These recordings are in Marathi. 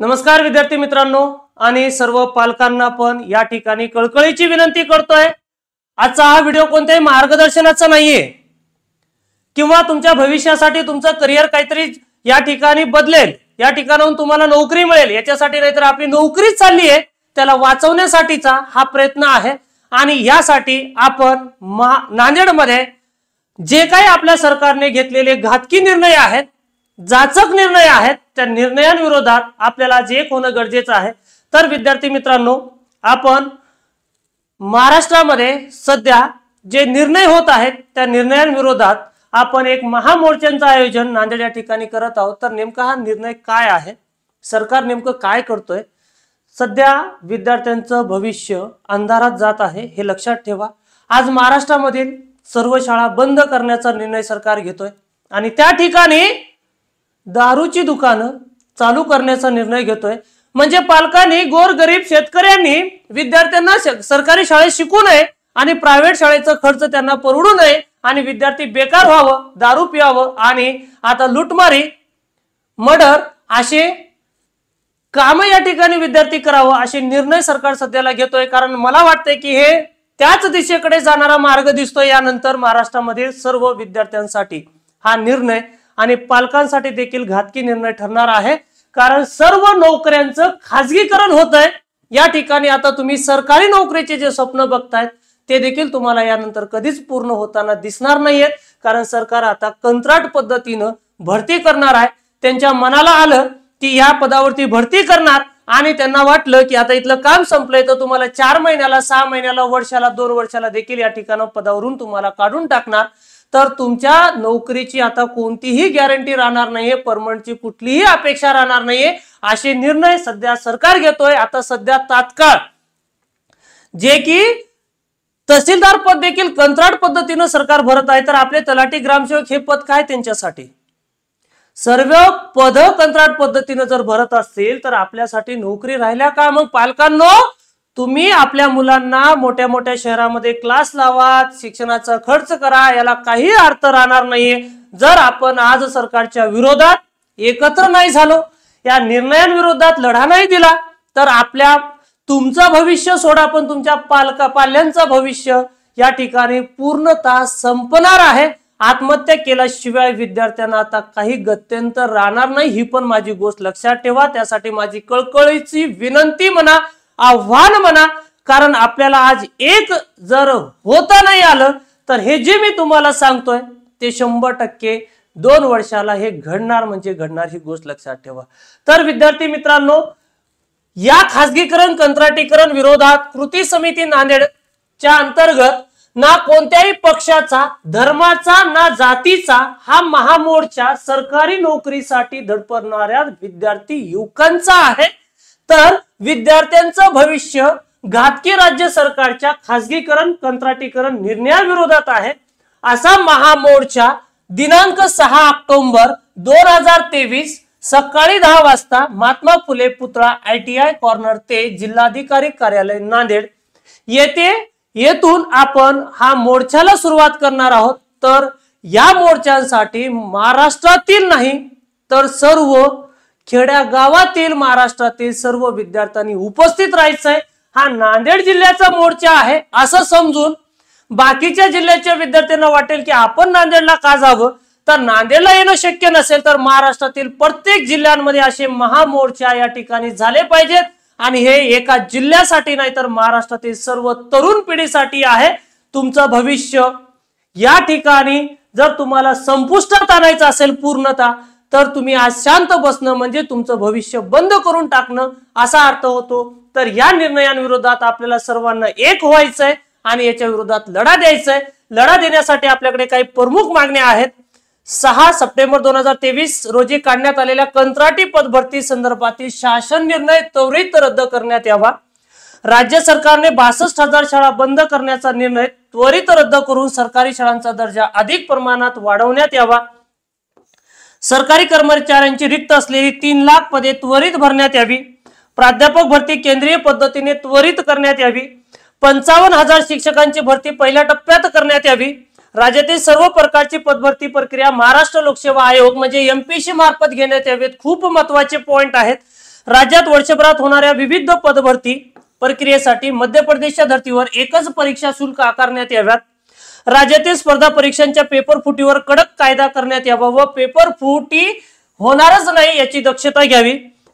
नमस्कार विद्यार्थी मित्रांनो आणि सर्व पालकांना पण या ठिकाणी कळकळीची विनंती करतोय आजचा हा व्हिडिओ कोणत्याही मार्गदर्शनाचा नाहीये किंवा तुमच्या भविष्यासाठी तुमचं करिअर काहीतरी या ठिकाणी बदलेल या ठिकाणाहून तुम्हाला नोकरी मिळेल याच्यासाठी नाहीतर आपली नोकरीच चालली आहे त्याला वाचवण्यासाठीचा हा प्रयत्न आहे आणि यासाठी आपण नांदेडमध्ये जे काही आपल्या सरकारने घेतलेले घातकी निर्णय आहेत जाचक निर्णय आहेत त्या निर्णयांविरोधात आपल्याला जे होणं गरजेचं आहे तर विद्यार्थी मित्रांनो आपण महाराष्ट्रामध्ये सध्या जे निर्णय होत आहेत त्या निर्णयांविरोधात आपण एक महामोर्चांचं आयोजन नांदेड या ठिकाणी करत आहोत तर नेमका हा निर्णय काय आहे सरकार नेमकं काय करतोय सध्या विद्यार्थ्यांचं भविष्य अंधारात जात आहे हे लक्षात ठेवा आज महाराष्ट्रामधील सर्व शाळा बंद करण्याचा निर्णय सरकार घेतोय आणि त्या ठिकाणी दारूची दुकानं चालू करण्याचा निर्णय घेतोय म्हणजे पालकांनी गोरगरीब शेतकऱ्यांनी विद्यार्थ्यांना सरकारी शाळेत शिकू नये आणि प्रायव्हेट शाळेचा खर्च त्यांना परवडू नये आणि विद्यार्थी बेकार व्हावं दारू पियावं आणि आता लुटमारी मर्डर असे काम या ठिकाणी विद्यार्थी करावं असे निर्णय सरकार सध्याला घेतोय कारण मला वाटतंय की हे त्याच दिशेकडे जाणारा मार्ग दिसतोय यानंतर महाराष्ट्रामधील सर्व विद्यार्थ्यांसाठी हा निर्णय आणि पालकांसाठी देखील घातकी निर्णय ठरणार आहे कारण सर्व नोकऱ्यांचं खाजगीकरण होत आहे या ठिकाणी आता तुम्ही सरकारी नोकरीचे जे स्वप्न बघतायत ते देखील तुम्हाला यानंतर कधीच पूर्ण होताना दिसणार नाहीयेत कारण सरकार आता कंत्राट पद्धतीनं भरती करणार आहे त्यांच्या मनाला आलं की या पदावरती भरती करणार आणि त्यांना वाटलं की आता इथलं काम संपलंय तर तुम्हाला चार महिन्याला सहा महिन्याला वर्षाला दोन वर्षाला देखील या ठिकाणं पदावरून तुम्हाला काढून टाकणार तर तुमच्या नोकरीची आता कोणतीही गॅरंटी राहणार नाहीये परमनंटची कुठलीही अपेक्षा राहणार नाहीये असे निर्णय सध्या सरकार घेतोय आता सध्या तात्काळ जे की तहसीलदार पद देखील कंत्राट पद्धतीनं सरकार भरत आहे तर आपले तलाठी ग्रामसेवक हे पद काय त्यांच्यासाठी सर्व पद कंत्राट पद्धतीनं जर भरत असतील तर आपल्यासाठी नोकरी राहिल्या का मग पालकांनो तुम्ही आपल्या मुलांना मोठ्या मोठ्या शहरामध्ये क्लास लावा शिक्षणाचा खर्च करा याला काही अर्थ राहणार नाही जर आपण आज सरकारच्या विरोधात एकत्र नाही झालो या निर्णयांविरोधात लढा नाही दिला तर आपल्या तुमचं भविष्य सोडा पण तुमच्या पालका पाल्यांचं भविष्य या ठिकाणी पूर्णतः संपणार आहे आत्महत्या केल्याशिवाय विद्यार्थ्यांना आता काही गत्यंतर राहणार नाही ही पण माझी गोष्ट लक्षात ठेवा त्यासाठी माझी कळकळीची विनंती म्हणा आव्हान म्हणा कारण आपल्याला आज एक जर होता नाही आलं तर हे जे मी तुम्हाला सांगतोय ते शंभर टक्के दोन वर्षाला हे घडणार म्हणजे घडणार ही गोष्ट लक्षात ठेवा तर विद्यार्थी मित्रांनो या खासगीकरण कंत्राटीकरण विरोधात कृती समिती नांदेडच्या अंतर्गत ना कोणत्याही पक्षाचा धर्माचा ना जातीचा हा महामोर्चा सरकारी नोकरीसाठी धडपडणाऱ्या विद्यार्थी युवकांचा आहे तर विद्यार्थ्यांचं भविष्य घातकी राज्य सरकारच्या खासगीकरण कंत्राटीकरण निर्णयाविरोधात आहे असा महामोर्चा दिनांक सहा ऑक्टोंबर दोन हजार तेवीस सकाळी दहा वाजता महात्मा फुले पुतळा आय टी आय कॉर्नर ते जिल्हाधिकारी कार्यालय नांदेड येथे येथून आपण हा मोर्चाला सुरुवात करणार आहोत तर या मोर्चांसाठी महाराष्ट्रातील नाही तर सर्व खेड्यागावातील महाराष्ट्रातील सर्व विद्यार्थ्यांनी उपस्थित राहायचंय हा नांदेड जिल्ह्याचा मोर्चा आहे असं समजून बाकीच्या जिल्ह्याच्या विद्यार्थ्यांना वाटेल की आपण नांदेडला का जावं तर नांदेडला येणं शक्य नसेल तर महाराष्ट्रातील प्रत्येक जिल्ह्यांमध्ये असे महामोर्चा या ठिकाणी झाले पाहिजेत आणि हे एका जिल्ह्यासाठी नाही तर महाराष्ट्रातील सर्व तरुण पिढीसाठी आहे तुमचं भविष्य या ठिकाणी जर तुम्हाला संपुष्टात आणायचं असेल पूर्णता तर तुम्ही आज शांत बसणं म्हणजे तुमचं भविष्य बंद करून टाकणं असा अर्थ होतो तर या निर्णयांविरोधात आपल्याला सर्वांना एक व्हायचंय आणि याच्या विरोधात लढा द्यायचा आहे लढा देण्यासाठी आपल्याकडे काही प्रमुख मागण्या आहेत सहा सप्टेंबर दोन हजार तेवीस रोजी काढण्यात आलेल्या कंत्राटी पदभरती संदर्भातील शासन निर्णय त्वरित रद्द करण्यात यावा राज्य सरकारने बासष्ट हजार शाळा बंद करण्याचा निर्णय त्वरित रद्द करून सरकारी शाळांचा दर्जा अधिक प्रमाणात वाढवण्यात यावा सरकारी कर्मचाऱ्यांची रिक्त असलेली तीन लाख पदे त्वरित भरण्यात यावी प्राध्यापक भरती केंद्रीय पद्धतीने त्वरित करण्यात यावी पंचावन्न हजार शिक्षकांची भरती पहिल्या टप्प्यात करण्यात यावी राज्यातील सर्व प्रकारची पदभरती प्रक्रिया महाराष्ट्र लोकसेवा आयोग म्हणजे सी मार्फत घेण्यात यावेत खूप महत्वाचे पॉइंट आहेत राज्यात वर्षभरात होणाऱ्या विविध पदभरती प्रक्रियेसाठी मध्य प्रदेशच्या धर्तीवर एकच परीक्षा शुल्क आकारण्यात याव्यात राज्यातील स्पर्धा परीक्षांच्या पेपर फुटीवर कडक कायदा करण्यात यावा व पेपर फुटी होणारच नाही याची दक्षता घ्यावी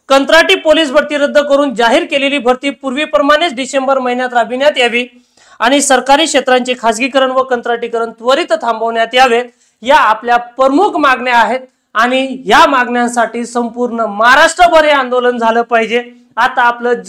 कंत्राटी पोलीस भरती रद्द करून जाहीर केलेली भरती पूर्वीप्रमाणेच डिसेंबर महिन्यात राबविण्यात यावी आणि सरकारी क्षेत्रांचे खासगीकरण व कंत्राटीकरण त्वरित थांबवण्यात यावेत या आपल्या प्रमुख मागण्या आहेत आणि या मागण्यांसाठी संपूर्ण महाराष्ट्रभर हे आंदोलन झालं पाहिजे आता आपलं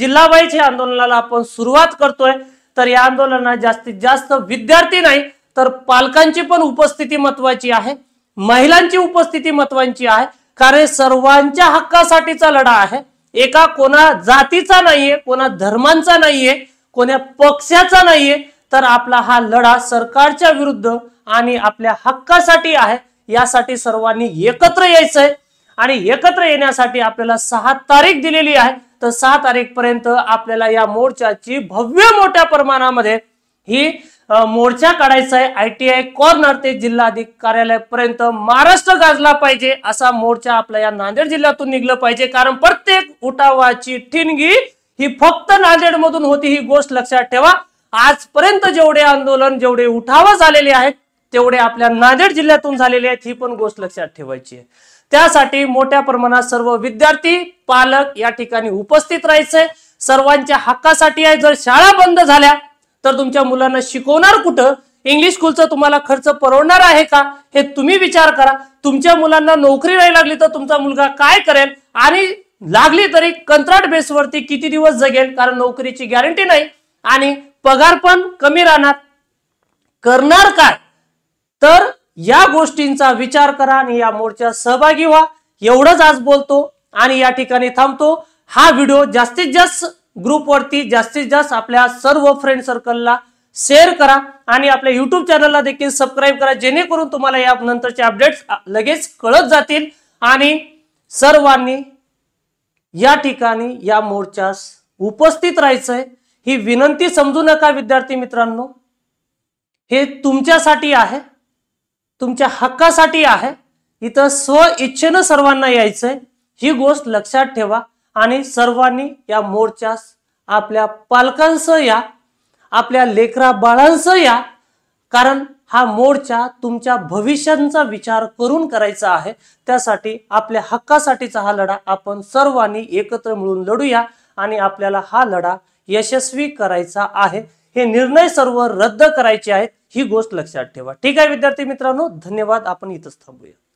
हे आंदोलनाला आपण सुरुवात करतोय तर या आंदोलनात जास्तीत जास्त विद्यार्थी नाही तर पालकांची पण उपस्थिती महत्वाची आहे महिलांची उपस्थिती महत्वाची आहे कारण सर्वांच्या हक्कासाठीचा लढा आहे एका कोणा जातीचा नाहीये कोणा धर्मांचा नाहीये कोणा पक्षाचा नाहीये तर आपला हा लढा सरकारच्या विरुद्ध आणि आपल्या हक्कासाठी आहे यासाठी सर्वांनी एकत्र यायचंय आणि एकत्र येण्यासाठी आपल्याला सहा तारीख दिलेली आहे तर सहा तारीख पर्यंत आपल्याला या मोर्चाची भव्य मोठ्या प्रमाणामध्ये ही मोर्चा काढायचा आहे आय टी आय कॉर्नर ते जिल्हा अधिक कार्यालयापर्यंत महाराष्ट्र गाजला पाहिजे असा मोर्चा आपला या नांदेड जिल्ह्यातून निघलं पाहिजे कारण प्रत्येक उठावाची ठिणगी ही फक्त नांदेड मधून होती ही गोष्ट लक्षात ठेवा आजपर्यंत जेवढे आंदोलन जेवढे उठाव झालेले आहेत तेवढे आपल्या नांदेड जिल्ह्यातून झालेले आहेत ही पण गोष्ट लक्षात ठेवायची आहे त्यासाठी मोठ्या प्रमाणात सर्व विद्यार्थी पालक या ठिकाणी उपस्थित राहायचंय सर्वांच्या हक्कासाठी आहे जर शाळा बंद झाल्या तर तुमच्या मुलांना शिकवणार कुठं इंग्लिश स्कूलचा तुम्हाला खर्च परवडणार आहे का हे तुम्ही विचार करा तुमच्या मुलांना नोकरी नाही लागली तर तुमचा मुलगा काय करेल आणि लागली तरी कंत्राट बेसवरती किती दिवस जगेल कारण नोकरीची गॅरंटी नाही आणि पगार पण कमी राहणार करणार काय तर या गोष्टींचा विचार करा आणि या मोर्चा सहभागी व्हा एवढंच आज बोलतो आणि या ठिकाणी थांबतो हा व्हिडिओ जास्तीत जास्त ग्रुपवरती जास्तीत जास्त आपल्या सर्व फ्रेंड सर्कलला शेअर करा आणि आपल्या युट्यूब चॅनलला देखील सबस्क्राईब करा जेणेकरून तुम्हाला या नंतरचे अपडेट्स लगेच कळत जातील आणि सर्वांनी या ठिकाणी या मोर्चास उपस्थित राहायचंय ही विनंती समजू नका विद्यार्थी मित्रांनो हे तुमच्यासाठी आहे तुमच्या हक्कासाठी आहे इथं स्व इच्छेनं सर्वांना यायचंय ही गोष्ट लक्षात ठेवा आणि सर्वांनी या मोर्चास आपल्या पालकांसह या आपल्या लेकरा बाळांसह या कारण हा मोर्चा तुमच्या भविष्यांचा विचार करून करायचा आहे त्यासाठी आपल्या हक्कासाठीचा हा लढा आपण सर्वांनी एकत्र मिळून लढूया आणि आपल्याला हा लढा यशस्वी करायचा आहे हे निर्णय सर्व रद्द करायचे आहेत ही गोष्ट लक्षात ठेवा ठीक आहे विद्यार्थी मित्रांनो धन्यवाद आपण इथंच थांबूया